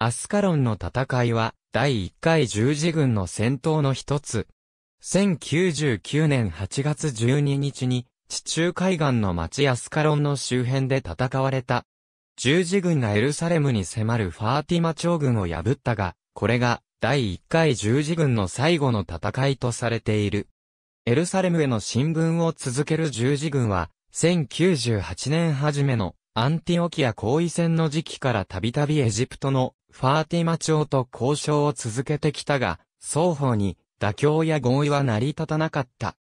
アスカロンの戦いは、第1回十字軍の戦闘の一つ。1099年8月12日に、地中海岸の町アスカロンの周辺で戦われた。十字軍がエルサレムに迫るファーティマ朝軍を破ったが、これが、第1回十字軍の最後の戦いとされている。エルサレムへの進軍を続ける十字軍は、1098年初めのアンティオキア包囲戦の時期からたびたびエジプトのファーティマ朝と交渉を続けてきたが、双方に妥協や合意は成り立たなかった。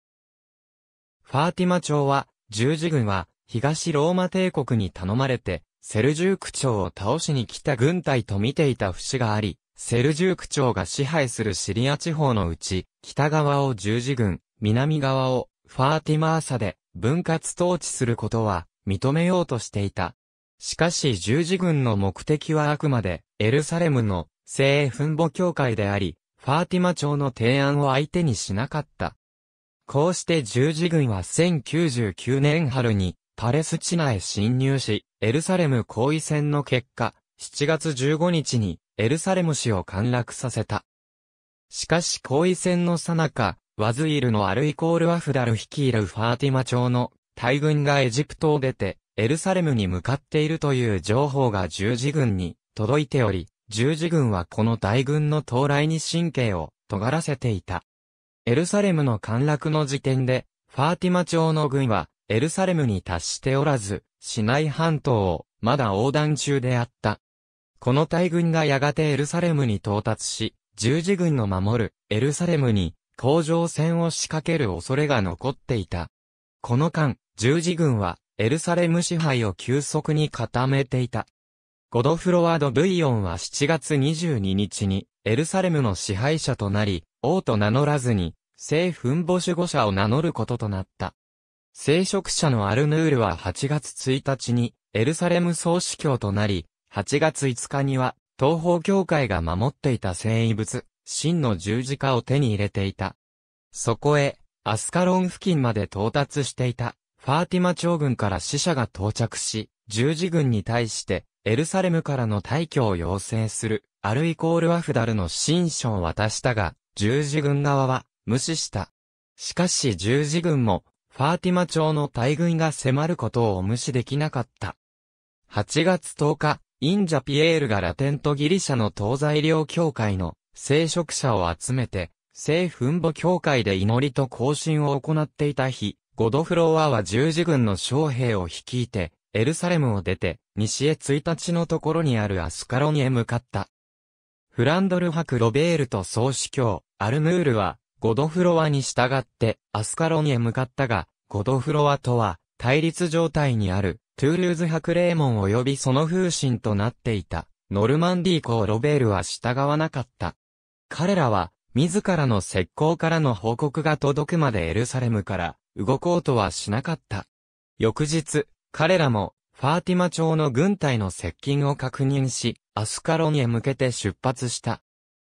ファーティマ朝は、十字軍は、東ローマ帝国に頼まれて、セルジューク朝を倒しに来た軍隊と見ていた節があり、セルジューク朝が支配するシリア地方のうち、北側を十字軍、南側をファーティマーサで分割統治することは認めようとしていた。しかし十字軍の目的はあくまでエルサレムの聖墳墓協会であり、ファーティマ朝の提案を相手にしなかった。こうして十字軍は1099年春にパレスチナへ侵入し、エルサレム行為戦の結果、7月15日にエルサレム市を陥落させた。しかし行為戦の最中、ワズイルのアルイコールアフダル率いるファーティマ朝の大軍がエジプトを出て、エルサレムに向かっているという情報が十字軍に届いており、十字軍はこの大軍の到来に神経を尖らせていた。エルサレムの陥落の時点で、ファーティマ朝の軍はエルサレムに達しておらず、市内半島をまだ横断中であった。この大軍がやがてエルサレムに到達し、十字軍の守るエルサレムに工場戦を仕掛ける恐れが残っていた。この間、十字軍はエルサレム支配を急速に固めていた。ゴドフロワード・ブイヨンは7月22日にエルサレムの支配者となり、王と名乗らずに、聖墳墓守護者を名乗ることとなった。聖職者のアルヌールは8月1日にエルサレム総司教となり、8月5日には東方教会が守っていた聖遺物、真の十字架を手に入れていた。そこへ、アスカロン付近まで到達していた。ファーティマ朝軍から死者が到着し、十字軍に対して、エルサレムからの退去を要請する、アルイコール・アフダルの親書を渡したが、十字軍側は、無視した。しかし十字軍も、ファーティマ朝の大軍が迫ることを無視できなかった。8月10日、インジャピエールがラテントギリシャの東西領協会の聖職者を集めて、聖墳墓協会で祈りと行進を行っていた日、ゴドフロアは十字軍の将兵を率いて、エルサレムを出て、西へ1日のところにあるアスカロニへ向かった。フランドル博ロベールと総司教、アルムールは、ゴドフロワに従って、アスカロニへ向かったが、ゴドフロワとは、対立状態にある、トゥールーズ博レーモン及びその風神となっていた、ノルマンディー公ロベールは従わなかった。彼らは、自らの石膏からの報告が届くまでエルサレムから、動こうとはしなかった。翌日、彼らも、ファーティマ朝の軍隊の接近を確認し、アスカロンへ向けて出発した。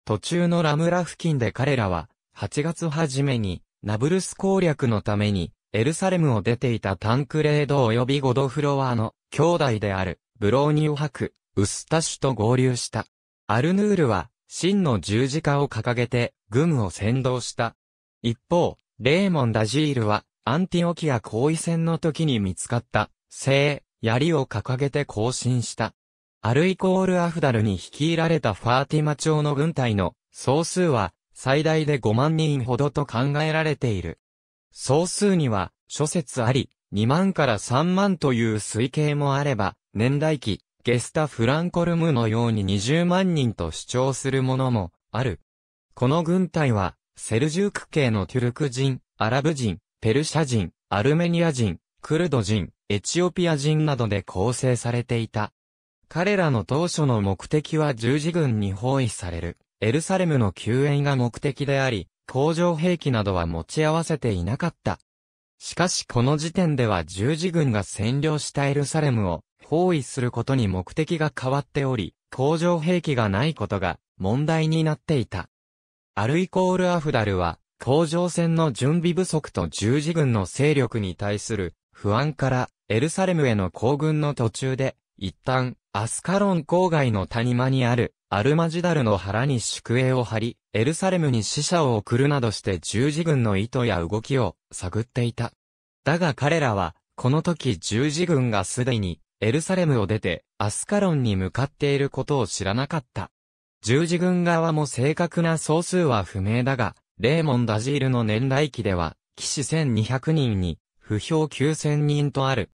途中のラムラ付近で彼らは、8月初めに、ナブルス攻略のために、エルサレムを出ていたタンクレード及びゴドフロワーの兄弟である、ブローニュ博、ウスタシュと合流した。アルヌールは、真の十字架を掲げて、軍を先導した。一方、レーモン・ダジールは、アンティオキア行為戦の時に見つかった、聖、槍を掲げて行進した。アルイコールアフダルに率いられたファーティマ朝の軍隊の総数は最大で5万人ほどと考えられている。総数には諸説あり、2万から3万という推計もあれば、年代記、ゲスタ・フランコルムのように20万人と主張するものもある。この軍隊は、セルジューク系のトゥルク人、アラブ人、ペルシャ人、アルメニア人、クルド人、エチオピア人などで構成されていた。彼らの当初の目的は十字軍に包囲される、エルサレムの救援が目的であり、工場兵器などは持ち合わせていなかった。しかしこの時点では十字軍が占領したエルサレムを包囲することに目的が変わっており、工場兵器がないことが問題になっていた。アルイコール・アフダルは、甲状腺の準備不足と十字軍の勢力に対する不安からエルサレムへの行軍の途中で、一旦アスカロン郊外の谷間にあるアルマジダルの腹に宿営を張り、エルサレムに死者を送るなどして十字軍の意図や動きを探っていた。だが彼らは、この時十字軍がすでにエルサレムを出てアスカロンに向かっていることを知らなかった。十字軍側も正確な総数は不明だが、レーモン・ダジールの年代記では、騎士1200人に、不評9000人とある。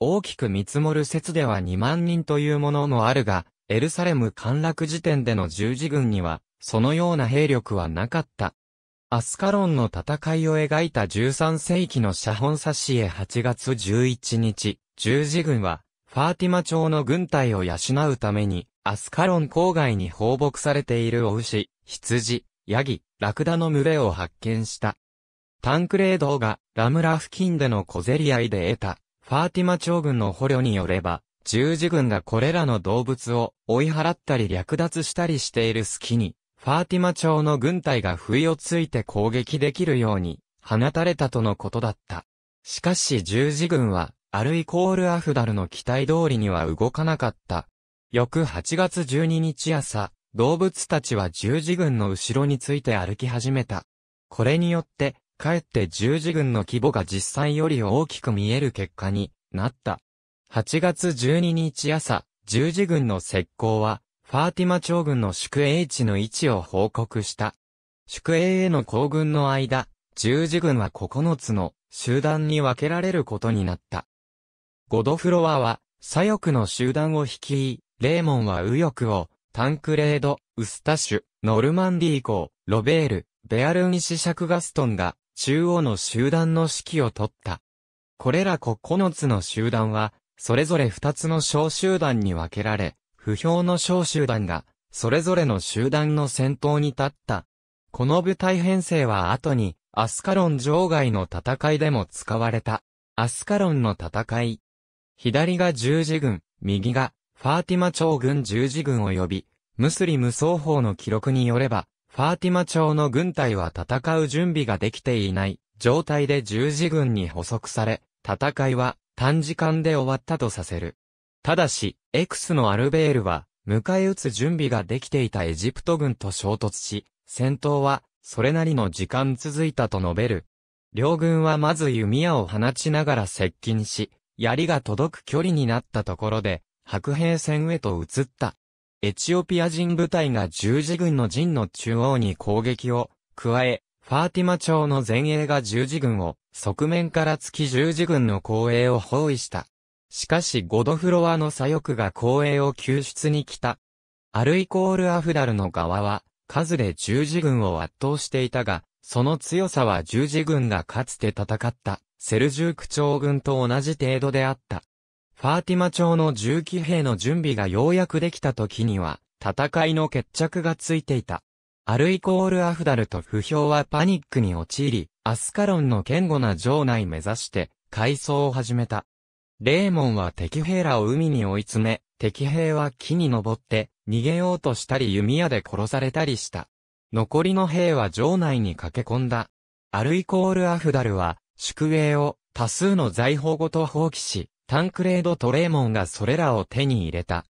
大きく見積もる説では2万人というものもあるが、エルサレム陥落時点での十字軍には、そのような兵力はなかった。アスカロンの戦いを描いた13世紀の写本子絵8月11日、十字軍は、ファーティマ朝の軍隊を養うために、アスカロン郊外に放牧されているお牛、羊、ヤギ、ラクダの群れを発見した。タンクレードがラムラ付近での小競り合いで得た、ファーティマ朝軍の捕虜によれば、十字軍がこれらの動物を追い払ったり略奪したりしている隙に、ファーティマ朝の軍隊が不意をついて攻撃できるように放たれたとのことだった。しかし十字軍は、アルイコールアフダルの期待通りには動かなかった。翌8月12日朝、動物たちは十字軍の後ろについて歩き始めた。これによって、かえって十字軍の規模が実際より大きく見える結果になった。8月12日朝、十字軍の石膏は、ファーティマ朝軍の宿営地の位置を報告した。宿営への行軍の間、十字軍は9つの集団に分けられることになった。ゴドフロアは左翼の集団を率い、レーモンは右翼を、タンクレード、ウスタシュ、ノルマンディー校、ロベール、ベアルンシシャクガストンが、中央の集団の指揮を取った。これら9つの集団は、それぞれ2つの小集団に分けられ、不評の小集団が、それぞれの集団の先頭に立った。この部隊編成は後に、アスカロン場外の戦いでも使われた。アスカロンの戦い。左が十字軍、右がファーティマ朝軍十字軍及び、ムスリム双方の記録によれば、ファーティマ朝の軍隊は戦う準備ができていない状態で十字軍に捕捉され、戦いは短時間で終わったとさせる。ただし、X のアルベールは、迎え撃つ準備ができていたエジプト軍と衝突し、戦闘は、それなりの時間続いたと述べる。両軍はまず弓矢を放ちながら接近し、槍が届く距離になったところで、白兵戦へと移った。エチオピア人部隊が十字軍の陣の中央に攻撃を加え、ファーティマ朝の前衛が十字軍を側面から突き十字軍の後衛を包囲した。しかしゴドフロアの左翼が後衛を救出に来た。アルイコール・アフダルの側は、数で十字軍を圧倒していたが、その強さは十字軍がかつて戦った、セルジューク朝軍と同じ程度であった。ファーティマ朝の重機兵の準備がようやくできた時には、戦いの決着がついていた。アルイコール・アフダルと不評はパニックに陥り、アスカロンの堅固な城内目指して、改装を始めた。レーモンは敵兵らを海に追い詰め、敵兵は木に登って、逃げようとしたり弓矢で殺されたりした。残りの兵は城内に駆け込んだ。アルイコール・アフダルは、宿営を多数の財宝ごと放棄し、タンクレード・トレーモンがそれらを手に入れた。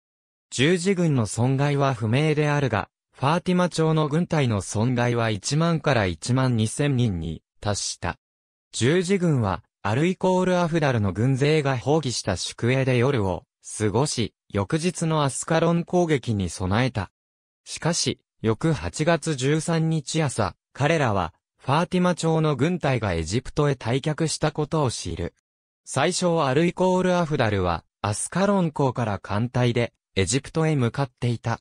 十字軍の損害は不明であるが、ファーティマ朝の軍隊の損害は1万から1万2千人に達した。十字軍は、アルイコール・アフダルの軍勢が放棄した宿営で夜を過ごし、翌日のアスカロン攻撃に備えた。しかし、翌8月13日朝、彼らは、ファーティマ朝の軍隊がエジプトへ退却したことを知る。最初アルイコールアフダルは、アスカロン港から艦隊で、エジプトへ向かっていた。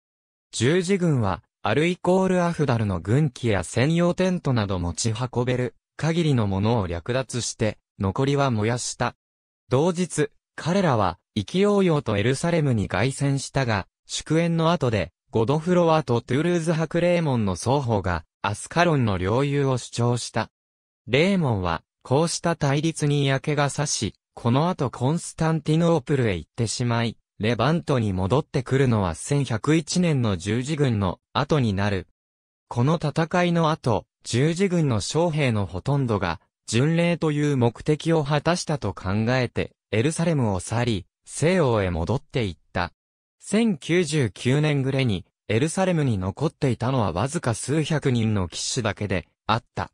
十字軍は、アルイコールアフダルの軍機や専用テントなど持ち運べる、限りのものを略奪して、残りは燃やした。同日、彼らは、勢いよ々とエルサレムに凱旋したが、祝宴の後で、ゴドフロワとトゥールーズ博レーモンの双方が、アスカロンの領有を主張した。レーモンは、こうした対立に嫌気がさし、この後コンスタンティノープルへ行ってしまい、レバントに戻ってくるのは1101年の十字軍の後になる。この戦いの後、十字軍の将兵のほとんどが、巡礼という目的を果たしたと考えて、エルサレムを去り、西欧へ戻っていった。1099年暮れに、エルサレムに残っていたのはわずか数百人の騎士だけで、あった。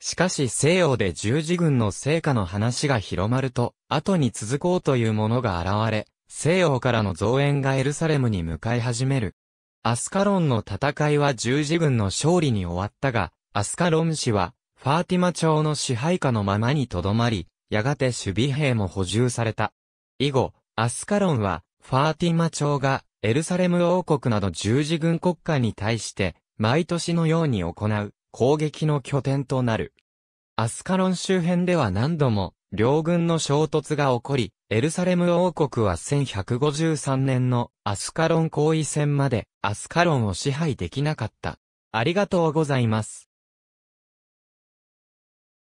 しかし西洋で十字軍の成果の話が広まると、後に続こうというものが現れ、西洋からの増援がエルサレムに向かい始める。アスカロンの戦いは十字軍の勝利に終わったが、アスカロン氏は、ファーティマ朝の支配下のままにとどまり、やがて守備兵も補充された。以後、アスカロンは、ファーティマ朝が、エルサレム王国など十字軍国家に対して、毎年のように行う、攻撃の拠点となる。アスカロン周辺では何度も両軍の衝突が起こり、エルサレム王国は1153年のアスカロン行為戦までアスカロンを支配できなかった。ありがとうございます。